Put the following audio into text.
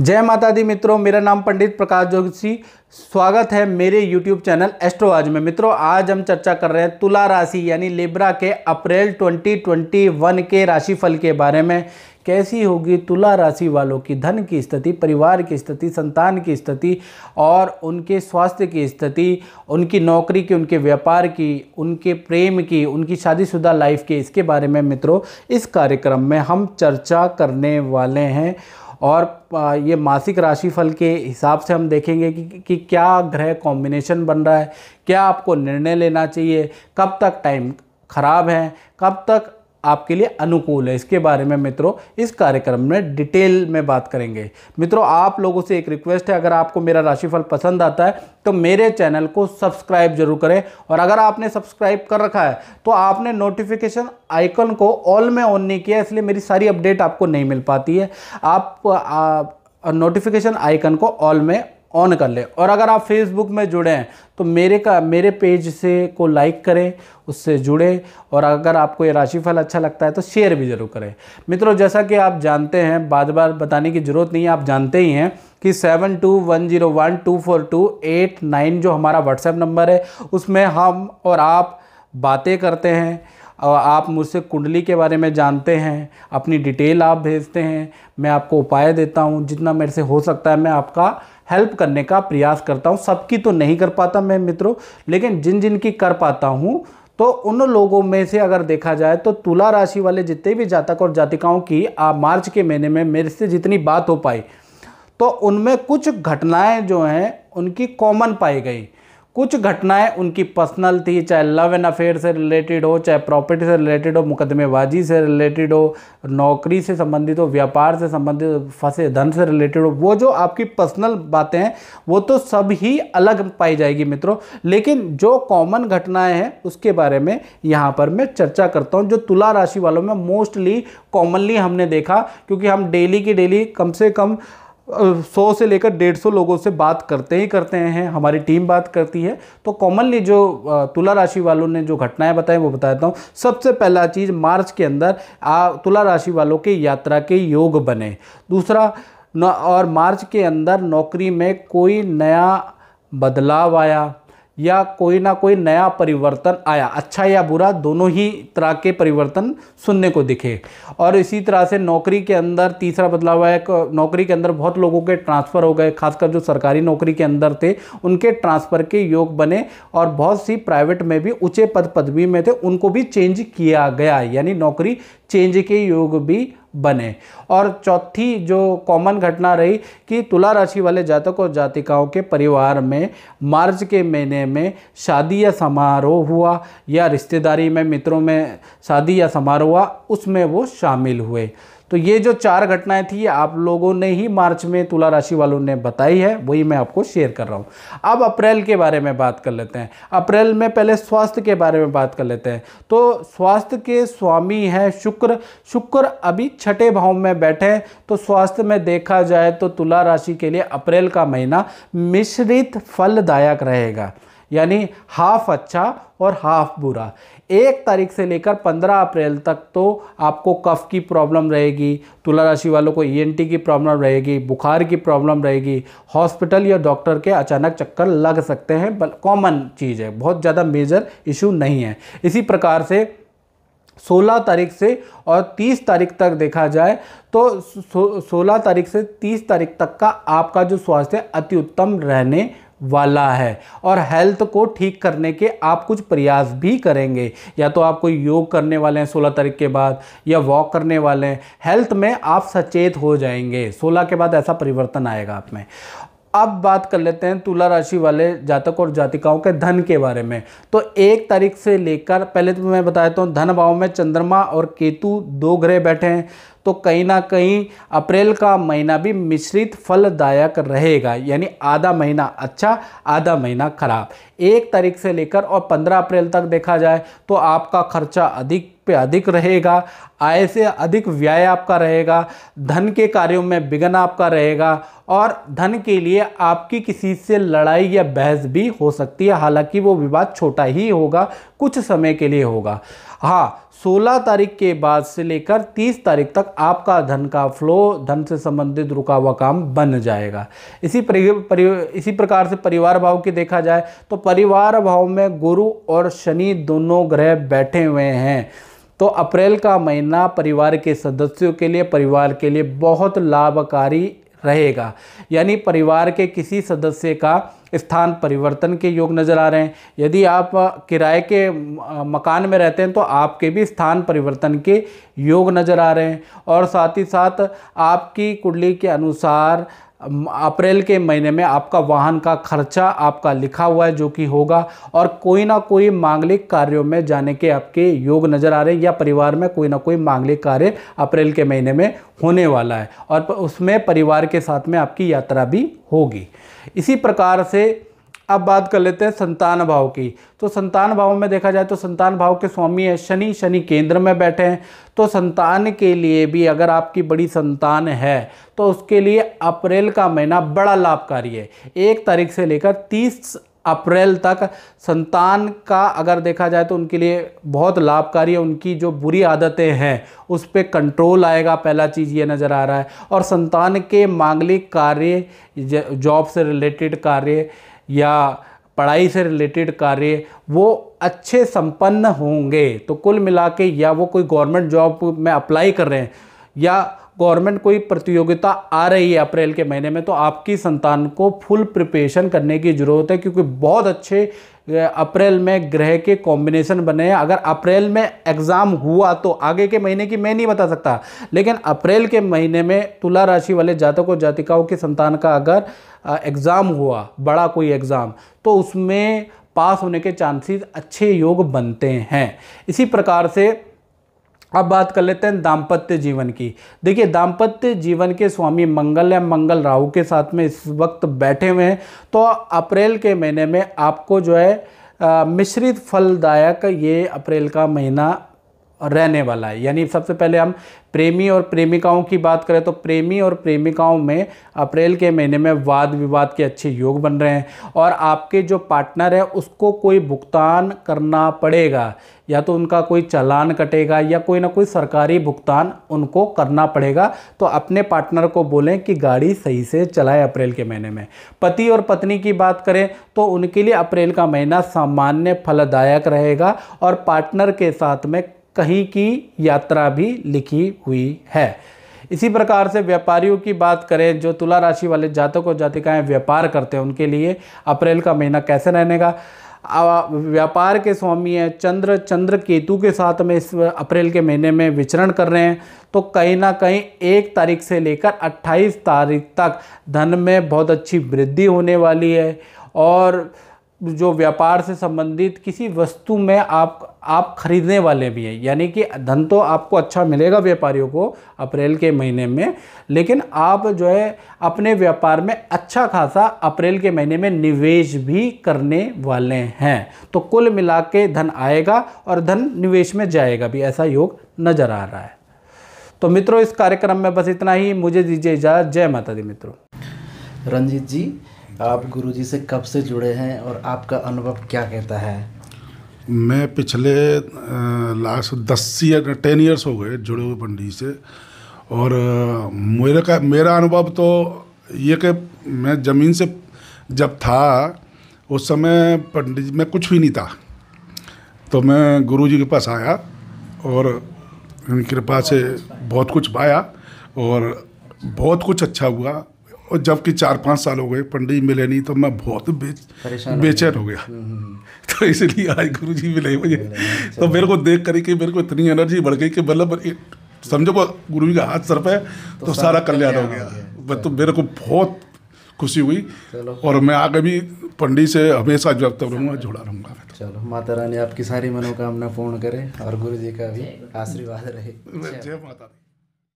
जय माता दी मित्रों मेरा नाम पंडित प्रकाश जोशी स्वागत है मेरे यूट्यूब चैनल एस्ट्रो आज में मित्रों आज हम चर्चा कर रहे हैं तुला राशि यानी लिब्रा के अप्रैल 2021 के राशिफल के बारे में कैसी होगी तुला राशि वालों की धन की स्थिति परिवार की स्थिति संतान की स्थिति और उनके स्वास्थ्य की स्थिति उनकी नौकरी की उनके व्यापार की उनके प्रेम की उनकी शादीशुदा लाइफ के इसके बारे में मित्रों इस कार्यक्रम में हम चर्चा करने वाले हैं और ये मासिक राशिफल के हिसाब से हम देखेंगे कि, कि क्या ग्रह कॉम्बिनेशन बन रहा है क्या आपको निर्णय लेना चाहिए कब तक टाइम खराब है कब तक आपके लिए अनुकूल है इसके बारे में मित्रों इस कार्यक्रम में डिटेल में बात करेंगे मित्रों आप लोगों से एक रिक्वेस्ट है अगर आपको मेरा राशिफल पसंद आता है तो मेरे चैनल को सब्सक्राइब जरूर करें और अगर आपने सब्सक्राइब कर रखा है तो आपने नोटिफिकेशन आइकन को ऑल में ऑन नहीं किया इसलिए मेरी सारी अपडेट आपको नहीं मिल पाती है आप, नोटिफिकेशन आइकन को ऑल में ऑन कर लें और अगर आप फेसबुक में जुड़े हैं तो मेरे का मेरे पेज से को लाइक करें उससे जुड़े और अगर आपको ये राशिफल अच्छा लगता है तो शेयर भी ज़रूर करें मित्रों जैसा कि आप जानते हैं बार बार बताने की ज़रूरत नहीं है आप जानते ही हैं कि seven two one zero one two four two eight nine जो हमारा व्हाट्सएप नंबर है उसमें हम और आप बातें करते हैं और आप मुझसे कुंडली के बारे में जानते हैं अपनी डिटेल आप भेजते हैं मैं आपको उपाय देता हूँ जितना मेरे से हो सकता है मैं आपका हेल्प करने का प्रयास करता हूँ सबकी तो नहीं कर पाता मैं मित्रों लेकिन जिन जिन की कर पाता हूँ तो उन लोगों में से अगर देखा जाए तो तुला राशि वाले जितने भी जातक और जातिकाओं की आप मार्च के महीने में मेरे से जितनी बात हो पाई तो उनमें कुछ घटनाएं जो हैं उनकी कॉमन पाई गई कुछ घटनाएं उनकी पर्सनल थी चाहे लव एंड अफेयर से रिलेटेड हो चाहे प्रॉपर्टी से रिलेटेड हो मुकदमेबाजी से रिलेटेड हो नौकरी से संबंधित हो व्यापार से संबंधित हो फंसे धन से रिलेटेड हो वो जो आपकी पर्सनल बातें हैं वो तो सब ही अलग पाई जाएगी मित्रों लेकिन जो कॉमन घटनाएं हैं उसके बारे में यहाँ पर मैं चर्चा करता हूँ जो तुला राशि वालों में मोस्टली कॉमनली हमने देखा क्योंकि हम डेली की डेली कम से कम सौ से लेकर डेढ़ सौ लोगों से बात करते ही करते हैं हमारी टीम बात करती है तो कॉमनली जो तुला राशि वालों ने जो घटनाएं बताएं वो बताता हूँ सबसे पहला चीज़ मार्च के अंदर आ, तुला राशि वालों के यात्रा के योग बने दूसरा न, और मार्च के अंदर नौकरी में कोई नया बदलाव आया या कोई ना कोई नया परिवर्तन आया अच्छा या बुरा दोनों ही तरह के परिवर्तन सुनने को दिखे और इसी तरह से नौकरी के अंदर तीसरा बदलाव है नौकरी के अंदर बहुत लोगों के ट्रांसफ़र हो गए खासकर जो सरकारी नौकरी के अंदर थे उनके ट्रांसफ़र के योग बने और बहुत सी प्राइवेट में भी ऊँचे पद पदवी में थे उनको भी चेंज किया गया यानी नौकरी चेंज के योग भी बने और चौथी जो कॉमन घटना रही कि तुला राशि वाले जातक और जातिकाओं के परिवार में मार्च के महीने में शादी या समारोह हुआ या रिश्तेदारी में मित्रों में शादी या समारोह हुआ उसमें वो शामिल हुए तो ये जो चार घटनाएं थी आप लोगों ने ही मार्च में तुला राशि वालों ने बताई है वही मैं आपको शेयर कर रहा हूं अब अप्रैल के बारे में बात कर लेते हैं अप्रैल में पहले स्वास्थ्य के बारे में बात कर लेते हैं तो स्वास्थ्य के स्वामी हैं शुक्र शुक्र अभी छठे भाव में बैठे हैं तो स्वास्थ्य में देखा जाए तो तुला राशि के लिए अप्रैल का महीना मिश्रित फलदायक रहेगा यानी हाफ अच्छा और हाफ बुरा एक तारीख से लेकर 15 अप्रैल तक तो आपको कफ की प्रॉब्लम रहेगी तुला राशि वालों को ई e की प्रॉब्लम रहेगी बुखार की प्रॉब्लम रहेगी हॉस्पिटल या डॉक्टर के अचानक चक्कर लग सकते हैं कॉमन चीज़ है बहुत ज़्यादा मेजर इशू नहीं है इसी प्रकार से 16 तारीख से और 30 तारीख तक देखा जाए तो 16 तारीख से 30 तारीख तक का आपका जो स्वास्थ्य अति उत्तम रहने वाला है और हेल्थ को ठीक करने के आप कुछ प्रयास भी करेंगे या तो आप कोई योग करने वाले हैं सोलह तारीख के बाद या वॉक करने वाले हैं हेल्थ में आप सचेत हो जाएंगे सोलह के बाद ऐसा परिवर्तन आएगा आप में अब बात कर लेते हैं तुला राशि वाले जातक और जातिकाओं के धन के बारे में तो एक तारीख से लेकर पहले तो मैं बता देता हूँ धन भाव में चंद्रमा और केतु दो ग्रह बैठे हैं तो कहीं ना कहीं अप्रैल का महीना भी मिश्रित फलदायक रहेगा यानी आधा महीना अच्छा आधा महीना खराब एक तारीख से लेकर और 15 अप्रैल तक देखा जाए तो आपका खर्चा अधिक पे अधिक रहेगा आय से अधिक व्यय आपका रहेगा धन के कार्यों में विघन आपका रहेगा और धन के लिए आपकी किसी से लड़ाई या बहस भी हो सकती है हालांकि वो विवाद छोटा ही होगा कुछ समय के लिए होगा हाँ 16 तारीख के बाद से लेकर 30 तारीख तक आपका धन का फ्लो धन से संबंधित रुका हुआ काम बन जाएगा इसी परि, परि, इसी प्रकार से परिवार भाव की देखा जाए तो परिवार भाव में गुरु और शनि दोनों ग्रह बैठे हुए हैं तो अप्रैल का महीना परिवार के सदस्यों के लिए परिवार के लिए बहुत लाभकारी रहेगा यानी परिवार के किसी सदस्य का स्थान परिवर्तन के योग नज़र आ रहे हैं यदि आप किराए के मकान में रहते हैं तो आपके भी स्थान परिवर्तन के योग नज़र आ रहे हैं और साथ ही साथ आपकी कुंडली के अनुसार अप्रैल के महीने में आपका वाहन का खर्चा आपका लिखा हुआ है जो कि होगा और कोई ना कोई मांगलिक कार्यों में जाने के आपके योग नज़र आ रहे हैं या परिवार में कोई ना कोई मांगलिक कार्य अप्रैल के महीने में होने वाला है और उसमें परिवार के साथ में आपकी यात्रा भी होगी इसी प्रकार से अब बात कर लेते हैं संतान भाव की तो संतान भाव में देखा जाए तो संतान भाव के स्वामी है शनि शनि केंद्र में बैठे हैं तो संतान के लिए भी अगर आपकी बड़ी संतान है तो उसके लिए अप्रैल का महीना बड़ा लाभकारी है एक तारीख से लेकर तीस अप्रैल तक संतान का अगर देखा जाए तो उनके लिए बहुत लाभकारी है उनकी जो बुरी आदतें हैं उस पर कंट्रोल आएगा पहला चीज़ ये नज़र आ रहा है और संतान के मांगलिक कार्य जॉब से रिलेटेड कार्य या पढ़ाई से रिलेटेड कार्य वो अच्छे संपन्न होंगे तो कुल मिला के या वो कोई गवर्नमेंट जॉब में अप्लाई कर रहे हैं या गवर्नमेंट कोई प्रतियोगिता आ रही है अप्रैल के महीने में तो आपकी संतान को फुल प्रिपरेशन करने की ज़रूरत है क्योंकि बहुत अच्छे अप्रैल में ग्रह के कॉम्बिनेशन बने हैं अगर अप्रैल में एग्ज़ाम हुआ तो आगे के महीने की मैं नहीं बता सकता लेकिन अप्रैल के महीने में तुला राशि वाले जातक और जातिकाओं की संतान का अगर एग्ज़ाम हुआ बड़ा कोई एग्ज़ाम तो उसमें पास होने के चांसेस अच्छे योग बनते हैं इसी प्रकार से अब बात कर लेते हैं दाम्पत्य जीवन की देखिए दाम्पत्य जीवन के स्वामी मंगल या मंगल राहु के साथ में इस वक्त बैठे हुए हैं तो अप्रैल के महीने में आपको जो है मिश्रित फलदायक ये अप्रैल का महीना रहने वाला है यानी सबसे पहले हम प्रेमी और प्रेमिकाओं की बात करें तो प्रेमी और प्रेमिकाओं में अप्रैल के महीने में वाद विवाद के अच्छे योग बन रहे हैं और आपके जो पार्टनर है उसको कोई भुगतान करना पड़ेगा या तो उनका कोई चलान कटेगा या कोई ना कोई सरकारी भुगतान उनको करना पड़ेगा तो अपने पार्टनर को बोलें कि गाड़ी सही से चलाए अप्रैल के महीने में पति और पत्नी की बात करें तो उनके लिए अप्रैल का महीना सामान्य फलदायक रहेगा और पार्टनर के साथ में कहीं की यात्रा भी लिखी हुई है इसी प्रकार से व्यापारियों की बात करें जो तुला राशि वाले जातक और जातिकाएँ व्यापार करते हैं उनके लिए अप्रैल का महीना कैसे रहने का व्यापार के स्वामी हैं चंद्र चंद्र केतु के साथ में इस अप्रैल के महीने में विचरण कर रहे हैं तो कहीं ना कहीं एक तारीख से लेकर 28 तारीख तक धन में बहुत अच्छी वृद्धि होने वाली है और जो व्यापार से संबंधित किसी वस्तु में आप आप खरीदने वाले भी हैं यानी कि धन तो आपको अच्छा मिलेगा व्यापारियों को अप्रैल के महीने में लेकिन आप जो है अपने व्यापार में अच्छा खासा अप्रैल के महीने में निवेश भी करने वाले हैं तो कुल मिला के धन आएगा और धन निवेश में जाएगा भी ऐसा योग नज़र आ रहा है तो मित्रों इस कार्यक्रम में बस इतना ही मुझे दीजिए इजाज़त जय माता दी मित्रों रंजीत जी आप गुरुजी से कब से जुड़े हैं और आपका अनुभव क्या कहता है मैं पिछले लास्ट दस ईयर टेन ईयर्स हो गए जुड़े हुए पंडित से और मेरे का मेरा अनुभव तो ये कि मैं ज़मीन से जब था उस समय पंडित जी मैं कुछ भी नहीं था तो मैं गुरु जी के पास आया और कृपा से बहुत कुछ पाया और बहुत कुछ अच्छा हुआ और जबकि चार पाँच साल हो गए पंडित मिले नहीं तो मैं बहुत बेच बेचैन हो गया हम्म, हम्म, हम्म। तो इसलिए आज गुरु जी मिले मुझे तो मेरे को देख करके मेरे को इतनी एनर्जी बढ़ गई कि मतलब समझो गुरु जी का हाथ सर पे तो, तो सारा कल्याण हो गया तो मेरे को बहुत खुशी हुई और मैं आगे भी पंडित से हमेशा जब तक रहूँगा जुड़ा रहूँगा तो। चलो माता रानी आपकी सारी मनोकामना पूर्ण करे और गुरु जी का भी आशीर्वाद रहे जय माता